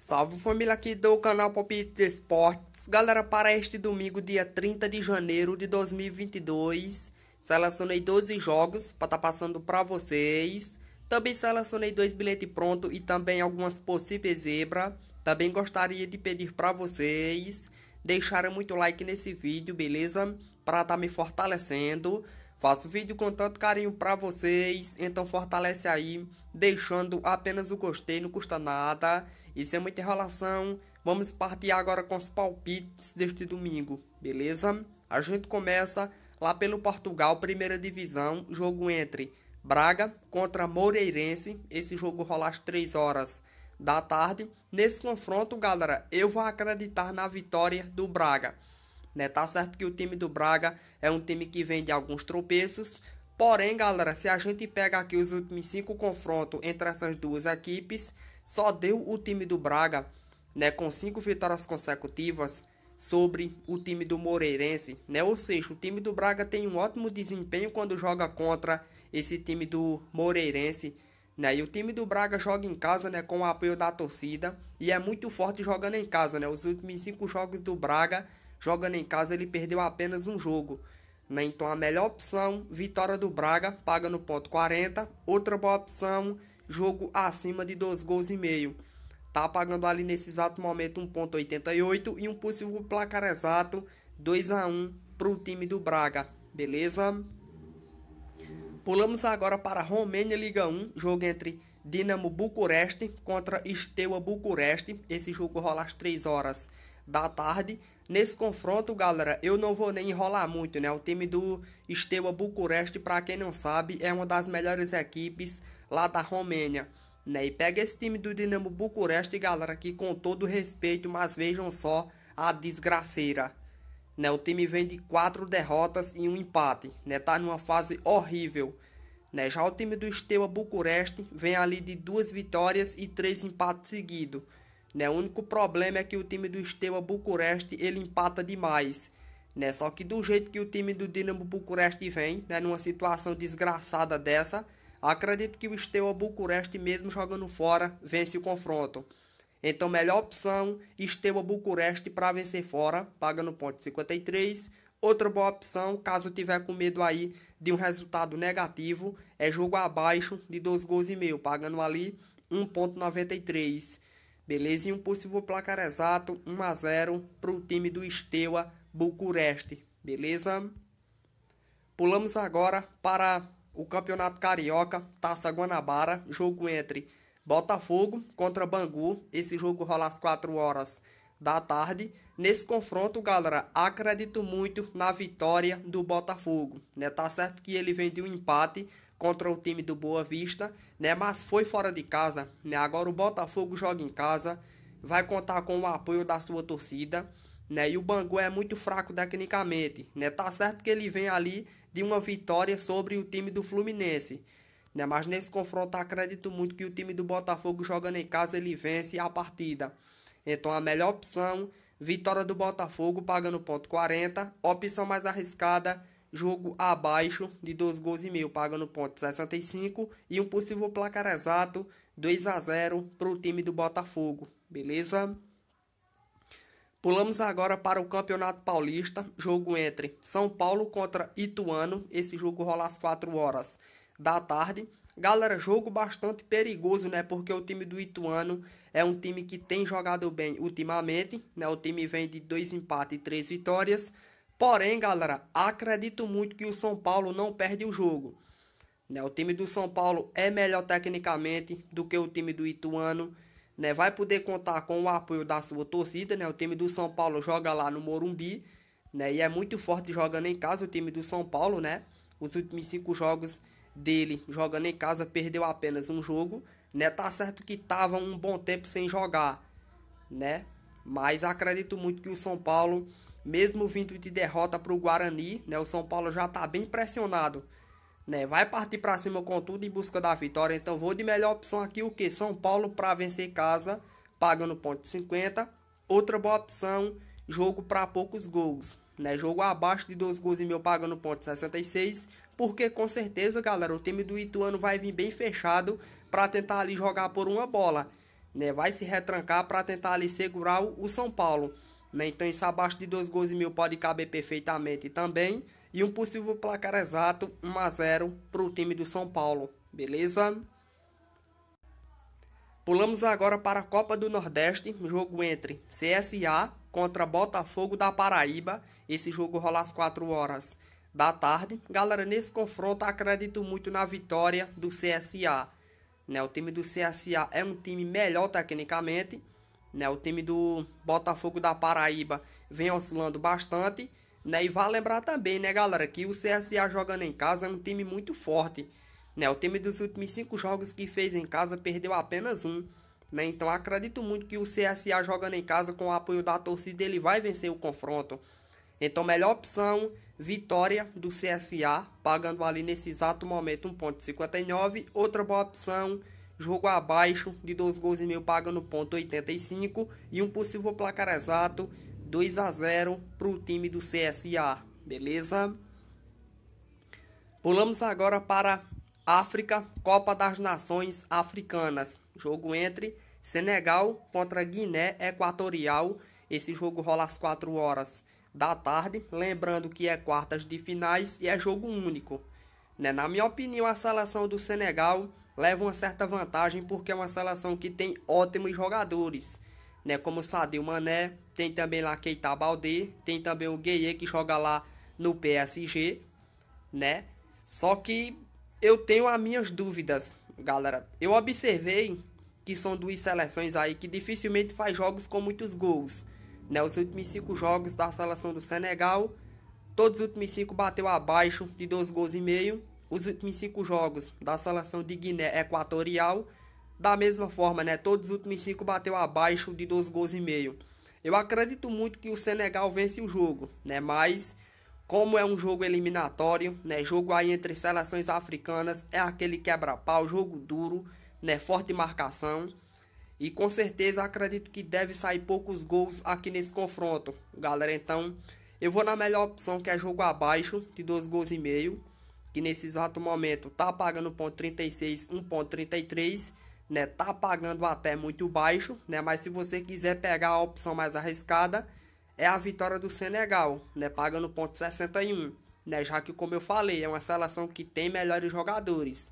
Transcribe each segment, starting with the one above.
Salve família aqui do canal Pop Esportes. Galera, para este domingo, dia 30 de janeiro de 2022, selecionei 12 jogos para estar tá passando para vocês. Também selecionei dois bilhetes pronto e também algumas possíveis zebra. Também gostaria de pedir para vocês deixarem muito like nesse vídeo, beleza? Para estar tá me fortalecendo. Faço vídeo com tanto carinho para vocês, então fortalece aí, deixando apenas o gostei, não custa nada. Isso é muita enrolação. Vamos partir agora com os palpites deste domingo, beleza? A gente começa lá pelo Portugal, primeira divisão, jogo entre Braga contra Moreirense. Esse jogo rola às 3 horas da tarde. Nesse confronto, galera, eu vou acreditar na vitória do Braga. Né? Tá certo que o time do Braga é um time que vem de alguns tropeços. Porém, galera, se a gente pega aqui os últimos cinco confrontos entre essas duas equipes, só deu o time do Braga, né, com cinco vitórias consecutivas sobre o time do Moreirense, né? Ou seja, o time do Braga tem um ótimo desempenho quando joga contra esse time do Moreirense, né? E o time do Braga joga em casa, né, com o apoio da torcida e é muito forte jogando em casa, né? Os últimos cinco jogos do Braga jogando em casa, ele perdeu apenas um jogo. Né? Então a melhor opção, vitória do Braga, paga no ponto 40. Outra boa opção, jogo acima de 2 gols e meio. Tá pagando ali nesse exato momento 1.88 e um possível placar exato 2 a 1 para o time do Braga, beleza? Pulamos agora para Romênia Liga 1, jogo entre Dinamo Bucureste contra Steaua Bucureste. Esse jogo rola às 3 horas da tarde. Nesse confronto, galera, eu não vou nem enrolar muito, né? O time do Steaua Bucureste, para quem não sabe, é uma das melhores equipes lá da Romênia. Né? E pega esse time do Dinamo Bucureste, galera, que com todo respeito, mas vejam só a desgraceira. Né? O time vem de quatro derrotas e um empate. Né? Tá numa fase horrível. Né? Já o time do Steaua Bucureste vem ali de duas vitórias e três empates seguidos. Né? O único problema é que o time do Steaua Bucureste ele empata demais. Né? Só que do jeito que o time do Dinamo Bucureste vem, né? numa situação desgraçada dessa, Acredito que o Steaua Bucureste, mesmo jogando fora, vence o confronto. Então, melhor opção, Steaua Bucureste para vencer fora, paga no ponto 53. Outra boa opção, caso tiver com medo aí de um resultado negativo, é jogo abaixo de 2 gols e meio, pagando ali 1.93. Beleza? E um possível placar exato, 1 a 0 para o time do Steaua Bucureste. Beleza? Pulamos agora para o Campeonato Carioca, Taça Guanabara, jogo entre Botafogo contra Bangu. Esse jogo rola às 4 horas da tarde. Nesse confronto, galera, acredito muito na vitória do Botafogo, né? Tá certo que ele vem de um empate contra o time do Boa Vista, né? Mas foi fora de casa, né? Agora o Botafogo joga em casa, vai contar com o apoio da sua torcida, né? E o Bangu é muito fraco tecnicamente, né? Tá certo que ele vem ali de uma vitória sobre o time do Fluminense. Né? Mas nesse confronto acredito muito que o time do Botafogo jogando em casa ele vence a partida. Então a melhor opção, vitória do Botafogo pagando ponto 40, opção mais arriscada, jogo abaixo de 2 gols e meio, pagando ponto 65 e um possível placar exato 2 a 0 para o time do Botafogo, beleza? Pulamos agora para o Campeonato Paulista, jogo entre São Paulo contra Ituano. Esse jogo rola às 4 horas da tarde. Galera, jogo bastante perigoso, né? Porque o time do Ituano é um time que tem jogado bem ultimamente, né? O time vem de dois empates e três vitórias. Porém, galera, acredito muito que o São Paulo não perde o jogo. Né? O time do São Paulo é melhor tecnicamente do que o time do Ituano né, vai poder contar com o apoio da sua torcida, né? O time do São Paulo joga lá no Morumbi, né? E é muito forte jogando em casa o time do São Paulo, né? Os últimos cinco jogos dele jogando em casa perdeu apenas um jogo, né? Tá certo que tava um bom tempo sem jogar, né? Mas acredito muito que o São Paulo, mesmo vindo de derrota para o Guarani, né? O São Paulo já tá bem pressionado né? Vai partir para cima com tudo em busca da vitória. Então vou de melhor opção aqui o que São Paulo para vencer casa, pagando ponto 50. Outra boa opção, jogo para poucos gols, né? Jogo abaixo de dois gols e meu pagando ponto 66, porque com certeza, galera, o time do Ituano vai vir bem fechado para tentar ali jogar por uma bola, né? Vai se retrancar para tentar ali segurar o São Paulo. Né? Então isso abaixo de dois gols e meio pode caber perfeitamente também e um possível placar exato 1 a 0 para o time do São Paulo, beleza? Pulamos agora para a Copa do Nordeste, jogo entre CSA contra Botafogo da Paraíba. Esse jogo rola às 4 horas da tarde. Galera, nesse confronto acredito muito na vitória do CSA. Né? O time do CSA é um time melhor tecnicamente. Né? O time do Botafogo da Paraíba vem oscilando bastante. Né? E vale lembrar também, né, galera, que o CSA jogando em casa é um time muito forte. Né? O time dos últimos cinco jogos que fez em casa perdeu apenas um. Né? Então acredito muito que o CSA jogando em casa com o apoio da torcida ele vai vencer o confronto. Então melhor opção, vitória do CSA, pagando ali nesse exato momento 1.59. Outra boa opção, jogo abaixo de 2 gols e meio pagando 0.85 e um possível placar exato 2 a 0 para o time do CSA, beleza? Pulamos agora para África, Copa das Nações Africanas. Jogo entre Senegal contra Guiné Equatorial. Esse jogo rola às 4 horas da tarde. Lembrando que é quartas de finais e é jogo único. Né? Na minha opinião, a seleção do Senegal leva uma certa vantagem porque é uma seleção que tem ótimos jogadores né? Como o Sadio Mané, tem também lá Keita Balde, tem também o Gueye que joga lá no PSG, né? Só que eu tenho as minhas dúvidas, galera. Eu observei que são duas seleções aí que dificilmente faz jogos com muitos gols, né? Os últimos cinco jogos da seleção do Senegal, todos os últimos cinco bateu abaixo de dois gols e meio. Os últimos cinco jogos da seleção de Guiné Equatorial da mesma forma, né, todos os últimos cinco bateu abaixo de 12 gols e meio. Eu acredito muito que o Senegal vence o jogo, né, mas como é um jogo eliminatório, né, jogo aí entre seleções africanas, é aquele quebra-pau, jogo duro, né, forte marcação. E com certeza acredito que deve sair poucos gols aqui nesse confronto, galera. Então, eu vou na melhor opção, que é jogo abaixo de 12 gols e meio, que nesse exato momento tá pagando 1.36, 1.33 né, tá pagando até muito baixo, né, mas se você quiser pegar a opção mais arriscada, é a vitória do Senegal, né, pagando ponto 61, né, já que como eu falei, é uma seleção que tem melhores jogadores.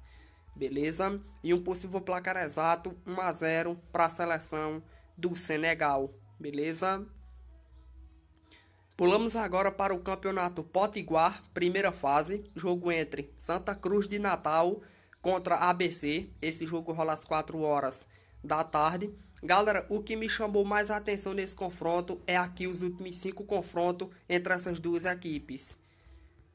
Beleza? E um possível placar exato 1 a 0 para a seleção do Senegal. Beleza? Pulamos agora para o Campeonato Potiguar, primeira fase, jogo entre Santa Cruz de Natal e contra a ABC. Esse jogo rola às 4 horas da tarde. Galera, o que me chamou mais a atenção nesse confronto é aqui os últimos cinco confrontos entre essas duas equipes.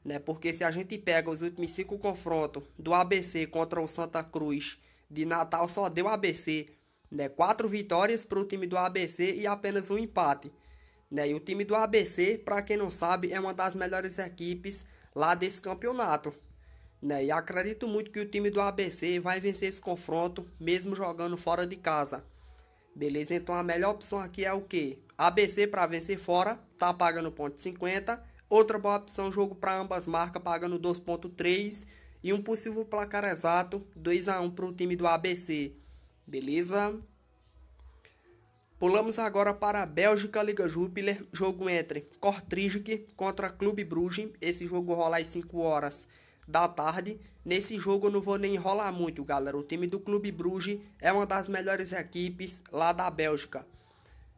Né? Porque se a gente pega os últimos cinco confrontos do ABC contra o Santa Cruz de Natal, só deu ABC. Né? Quatro vitórias para o time do ABC e apenas um empate. Né? E o time do ABC, para quem não sabe, é uma das melhores equipes lá desse campeonato. Né? E acredito muito que o time do ABC vai vencer esse confronto, mesmo jogando fora de casa. Beleza? Então a melhor opção aqui é o quê? ABC para vencer fora, tá pagando ponto 50. Outra boa opção, jogo para ambas marcas, pagando 2.3. E um possível placar exato, 2x1 para o time do ABC. Beleza? Pulamos agora para a Bélgica Liga Júpiter, jogo entre Kortrijk contra Clube Brugge. Esse jogo rola às 5 horas da tarde. Nesse jogo eu não vou nem enrolar muito, galera. O time do Clube Bruges é uma das melhores equipes lá da Bélgica.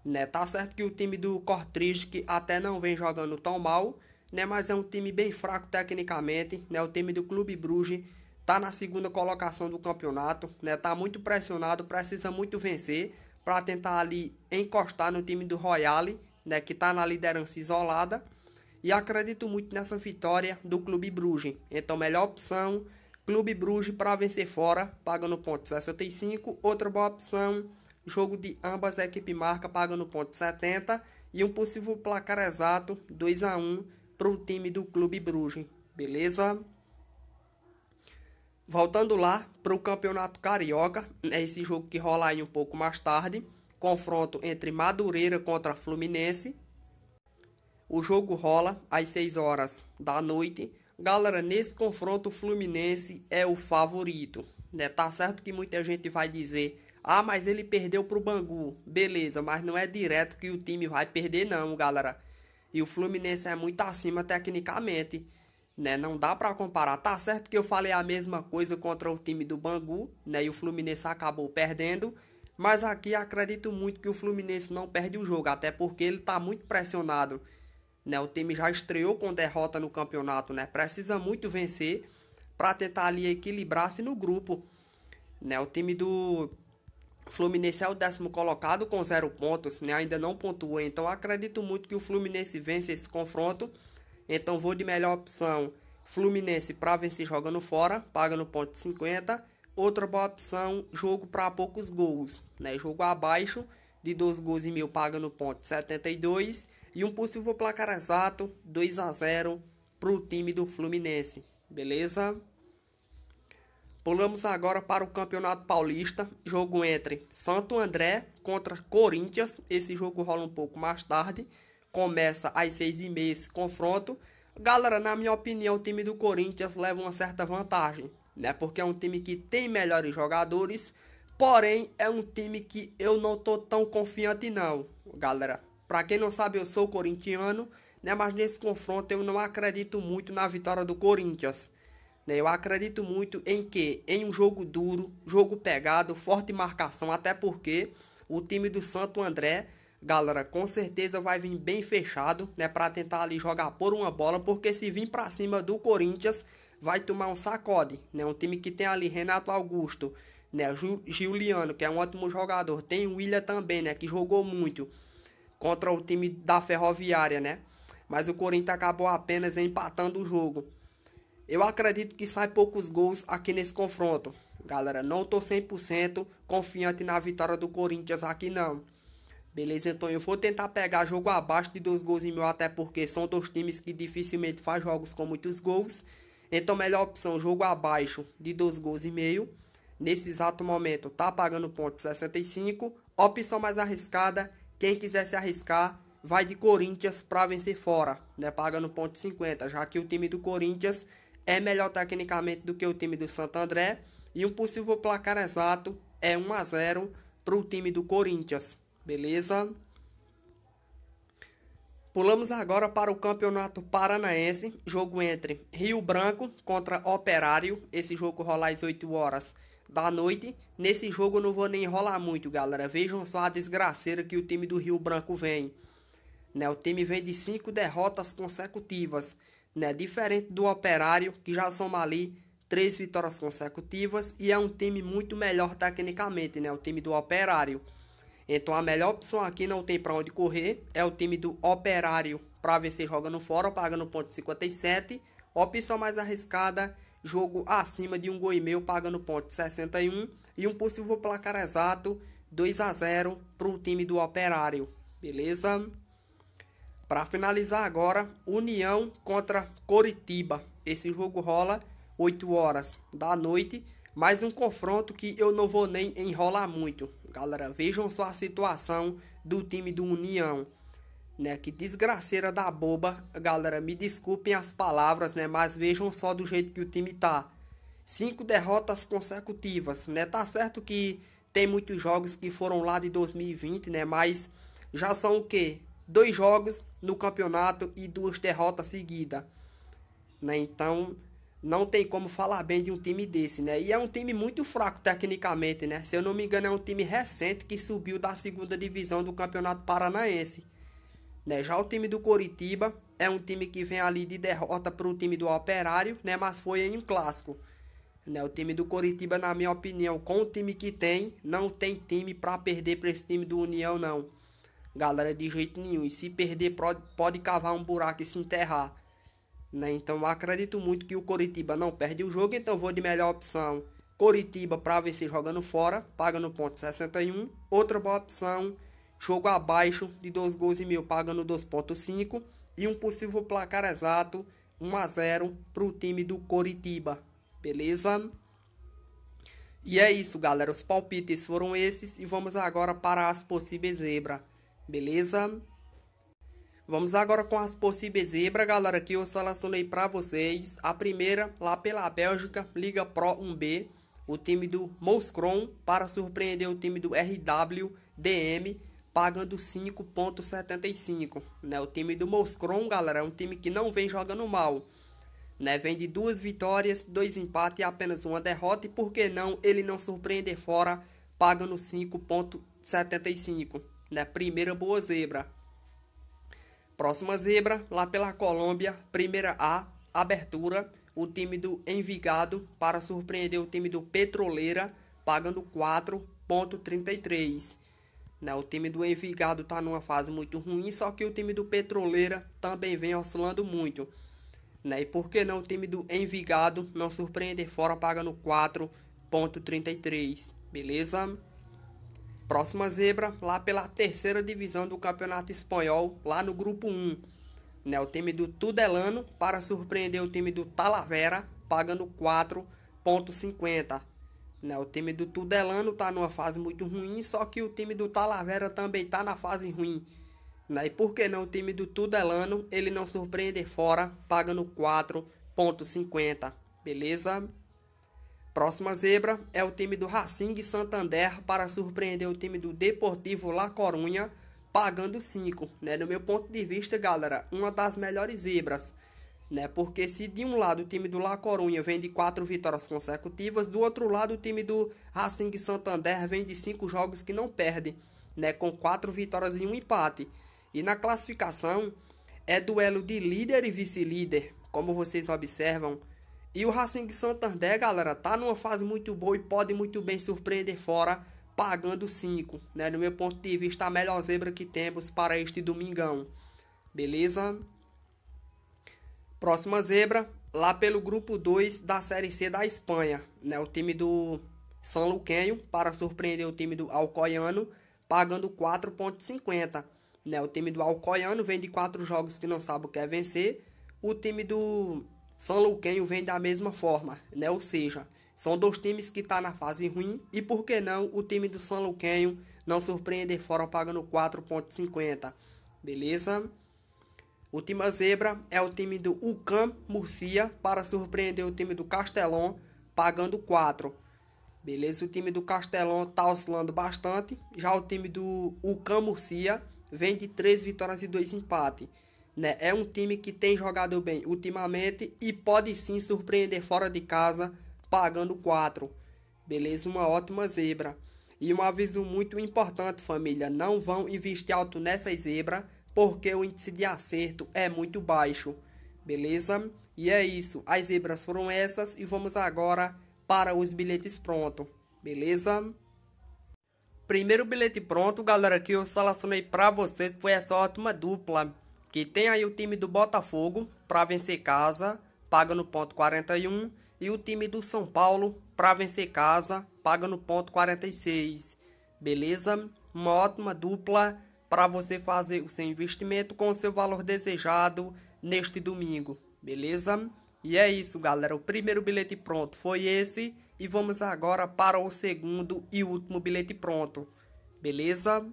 Né? Tá certo que o time do Cortrige que até não vem jogando tão mal, né? Mas é um time bem fraco tecnicamente, né? O time do Clube Bruges tá na segunda colocação do campeonato, né? Tá muito pressionado, precisa muito vencer para tentar ali encostar no time do Royale, né, que tá na liderança isolada e acredito muito nessa vitória do Clube Bruges. Então, melhor opção, Clube Bruges para vencer fora, pagando ponto 65. Outra boa opção, jogo de ambas equipes equipe marca pagando ponto 70 e um possível placar exato 2 a 1 para o time do Clube Bruges. Beleza? Voltando lá para o Campeonato Carioca, é esse jogo que rola aí um pouco mais tarde. Confronto entre Madureira contra Fluminense. O jogo rola às 6 horas da noite. Galera, nesse confronto o Fluminense é o favorito. Né? Tá certo que muita gente vai dizer: "Ah, mas ele perdeu pro Bangu". Beleza, mas não é direto que o time vai perder não, galera. E o Fluminense é muito acima tecnicamente, né? Não dá para comparar. Tá certo que eu falei a mesma coisa contra o time do Bangu, né? E o Fluminense acabou perdendo. Mas aqui acredito muito que o Fluminense não perde o jogo, até porque ele tá muito pressionado né? O time já estreou com derrota no campeonato, né? Precisa muito vencer para tentar ali equilibrar-se no grupo, né? O time do Fluminense é o décimo colocado com zero pontos, né? Ainda não pontuou. então acredito muito que o Fluminense vence esse confronto. Então vou de melhor opção Fluminense para vencer jogando fora, paga no ponto 50. Outra boa opção, jogo para poucos gols, né? Jogo abaixo de 12 gols e mil paga no ponto 72 e um possível placar exato, 2 a 0 para o time do Fluminense. Beleza? Pulamos agora para o Campeonato Paulista, jogo entre Santo André contra Corinthians. Esse jogo rola um pouco mais tarde, começa às seis e meia esse confronto. Galera, na minha opinião, o time do Corinthians leva uma certa vantagem, né? Porque é um time que tem melhores jogadores, porém é um time que eu não tô tão confiante não, galera. Para quem não sabe, eu sou corintiano, né? Mas nesse confronto eu não acredito muito na vitória do Corinthians. Né? Eu acredito muito em que? Em um jogo duro, jogo pegado, forte marcação, até porque o time do Santo André galera, com certeza vai vir bem fechado, né, para tentar ali jogar por uma bola, porque se vir para cima do Corinthians, vai tomar um sacode, né? Um time que tem ali Renato Augusto, né, Juliano, que é um ótimo jogador, tem o William também, né, que jogou muito contra o time da Ferroviária, né? Mas o Corinthians acabou apenas empatando o jogo. Eu acredito que sai poucos gols aqui nesse confronto. Galera, não tô 100% confiante na vitória do Corinthians aqui não. Beleza, então eu vou tentar pegar jogo abaixo de dois gols e meio, até porque são dois times que dificilmente faz jogos com muitos gols. Então, melhor opção, jogo abaixo de dois gols e meio. Nesse exato momento, tá pagando ponto 65. Opção mais arriscada quem quiser se arriscar, vai de Corinthians para vencer fora, né? Pagando ponto 50, já que o time do Corinthians é melhor tecnicamente do que o time do Santo André e um possível placar exato é 1 a 0 para o time do Corinthians, beleza? Pulamos agora para o Campeonato Paranaense, jogo entre Rio Branco contra Operário, esse jogo rola às 8 horas da noite. Nesse jogo eu não vou nem enrolar muito, galera. Vejam só a desgraceira que o time do Rio Branco vem. Né, o time vem de cinco derrotas consecutivas, né, diferente do Operário, que já soma ali três vitórias consecutivas e é um time muito melhor tecnicamente, né, o time do Operário. Então a melhor opção aqui não tem para onde correr, é o time do Operário para vencer jogando fora, pagando ponto 57. Opção mais arriscada jogo acima de um gol e meio, pagando ponto 61 e um possível placar exato 2 a 0 para o time do Operário. Beleza? Para finalizar agora, União contra Coritiba. Esse jogo rola 8 horas da noite, mais um confronto que eu não vou nem enrolar muito. Galera, vejam só a situação do time do União né? Que desgraceira da boba, galera, me desculpem as palavras, né? Mas vejam só do jeito que o time tá. Cinco derrotas consecutivas, né? Tá certo que tem muitos jogos que foram lá de 2020, né? Mas já são o quê? Dois jogos no campeonato e duas derrotas seguidas, né? Então não tem como falar bem de um time desse, né? E é um time muito fraco tecnicamente, né? Se eu não me engano, é um time recente que subiu da segunda divisão do Campeonato Paranaense. Né? Já o time do Coritiba é um time que vem ali de derrota para o time do Operário, né? mas foi em um clássico. Né? O time do Coritiba, na minha opinião, com o time que tem, não tem time para perder para esse time do União, não. Galera, de jeito nenhum. E se perder, pode, pode cavar um buraco e se enterrar. Né? Então, acredito muito que o Coritiba não perde o jogo, então vou de melhor opção. Coritiba para vencer jogando fora, paga no ponto 61. Outra boa opção jogo abaixo de 2 gols e meio pagando 2.5 e um possível placar exato 1 a 0 para o time do Coritiba, beleza? E é isso, galera, os palpites foram esses e vamos agora para as possíveis zebra, beleza? Vamos agora com as possíveis zebra, galera, que eu selecionei para vocês. A primeira, lá pela Bélgica, Liga Pro 1B, o time do Mouscron para surpreender o time do RWDM pagando 5.75, né? O time do Moscron, galera, é um time que não vem jogando mal, né? Vem de duas vitórias, dois empates e apenas uma derrota, e por que não ele não surpreender fora pagando 5.75, né? Primeira boa zebra. Próxima zebra, lá pela Colômbia, primeira A, abertura, o time do Envigado para surpreender o time do Petroleira, pagando 4.33. Né? O time do Envigado está numa fase muito ruim, só que o time do Petroleira também vem oscilando muito. Né? E por que não o time do Envigado não surpreender fora pagando 4.33, beleza? Próxima zebra lá pela terceira divisão do Campeonato Espanhol, lá no grupo 1. Né? O time do Tudelano para surpreender o time do Talavera pagando 4.50. Né? O time do Tudelano tá numa fase muito ruim, só que o time do Talavera também tá na fase ruim. Né? E por que não o time do Tudelano ele não surpreende fora, pagando 4,50, beleza? Próxima zebra é o time do Racing Santander para surpreender o time do Deportivo La Corunha, pagando 5. Né? No meu ponto de vista, galera, uma das melhores zebras né? Porque se de um lado o time do La Coruña vem de quatro vitórias consecutivas, do outro lado o time do Racing Santander vem de cinco jogos que não perde, né? Com quatro vitórias e um empate. E na classificação é duelo de líder e vice-líder, como vocês observam. E o Racing Santander, galera, tá numa fase muito boa e pode muito bem surpreender fora, pagando 5, né? No meu ponto de vista, a melhor zebra que temos para este domingão. Beleza? Próxima zebra, lá pelo grupo 2 da Série C da Espanha, né? O time do São Luquenho para surpreender o time do Alcoiano, pagando 4.50, né? O time do Alcoiano vem de quatro jogos que não sabe o que é vencer. O time do São Luquenho vem da mesma forma, né? Ou seja, são dois times que tá na fase ruim e por que não o time do São Luquenho não surpreender fora pagando 4.50. Beleza? Última zebra é o time do UCAM Murcia para surpreender o time do Castelão, pagando 4. Beleza, o time do Castelão tá oscilando bastante. Já o time do UCAM Murcia vem de 3 vitórias e 2 empates. Né? É um time que tem jogado bem ultimamente e pode sim surpreender fora de casa, pagando 4. Beleza, uma ótima zebra. E um aviso muito importante, família: não vão investir alto nessa zebra porque o índice de acerto é muito baixo, beleza? E é isso, as zebras foram essas e vamos agora para os bilhetes pronto, beleza? Primeiro bilhete pronto, galera, que eu selecionei para vocês foi essa ótima dupla, que tem aí o time do Botafogo para vencer casa, paga no ponto 41, e o time do São Paulo para vencer casa, paga no ponto 46, beleza? Uma ótima dupla para você fazer o seu investimento com o seu valor desejado neste domingo, beleza? E é isso, galera. O primeiro bilhete pronto foi esse. E vamos agora para o segundo e último bilhete pronto, beleza?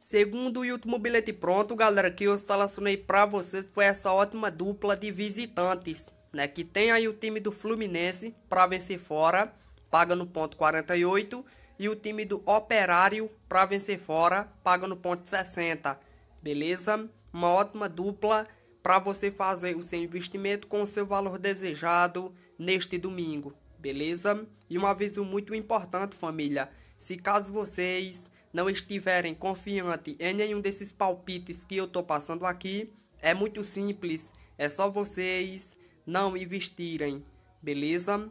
Segundo e último bilhete pronto, galera, que eu selecionei para vocês foi essa ótima dupla de visitantes, né? Que tem aí o time do Fluminense para vencer fora, paga no ponto 48 e o time do Operário para vencer fora, paga no ponto 60. Beleza? Uma ótima dupla para você fazer o seu investimento com o seu valor desejado neste domingo. Beleza? E um aviso muito importante, família. Se caso vocês não estiverem confiante em nenhum desses palpites que eu tô passando aqui, é muito simples, é só vocês não investirem, beleza?